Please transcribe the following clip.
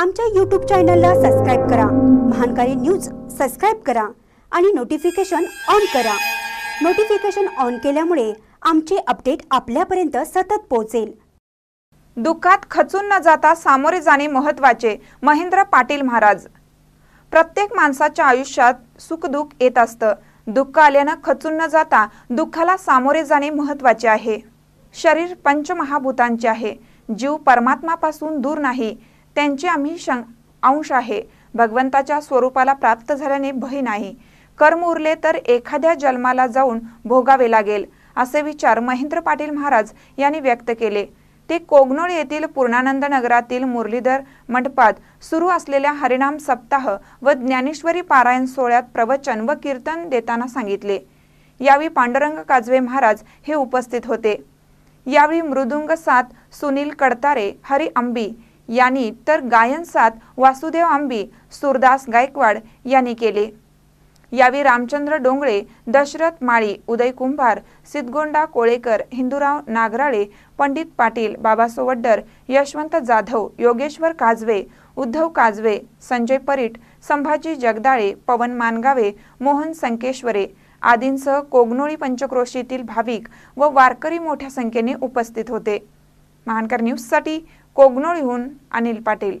आमच्या यूट्यूब चॅनलला सबस्क्राईब करा महानकारी न्यूज सबस्क्राईब करा आणि नोटिफिकेशन ऑन करा नोटिफिकेशन ऑन केल्यामुळे आमचे अपडेट आपल्यापर्यंत सतत पोहोचेल दुःखात खचून न जाता सामोरे जाणे महत्वाचे महेंद्र पाटील महाराज प्रत्येक माणसाच्या आयुष्यात सुखदुःख येत असतं दुःख आल्यानं खचून न जाता दुःखाला सामोरे जाणे महत्वाचे आहे शरीर पंचमहाभूतांचे आहे जीव परमात्मापासून दूर नाही त्यांची आम्ही अंश आहे भगवंताच्या स्वरूपाला प्राप्त झाल्याने भय नाही कर्म उरले तर एखाद्या जन्माला जाऊन भोगावे लागेल असे विचार महेंद्र पाटील महाराज यांनी व्यक्त केले ते कोगनोळ येथील पूर्णानंद नगरातील मुरलीधर मंडपात सुरू असलेल्या हरिनाम सप्ताह व ज्ञानेश्वरी पारायण सोहळ्यात प्रवचन व कीर्तन देताना सांगितले यावेळी पांडुरंग काजवे महाराज हे उपस्थित होते यावेळी मृदुंग सात सुनील कडतारे हरि अंबी यांनी तर गायन साथ वासुदेव आंबी सुरदास गायकवाड यांनी केले यावेळी रामचंद्र डोंगळे दशरथ माळी उदय कुंभार सिद्धगोंडा कोळेकर हिंदूराव नागराळे पंडित पाटील सोवड्डर यशवंत जाधव योगेश्वर काजवे उद्धव काजवे संजय परीट संभाजी जगदाळे पवन मानगावे मोहन संकेश्वरे आदींसह कोगनोळी पंचक्रोशीतील भाविक व वारकरी मोठ्या संख्येने उपस्थित होते महानकर न्यूजसाठी कोगनोळीहून अनिल पाटील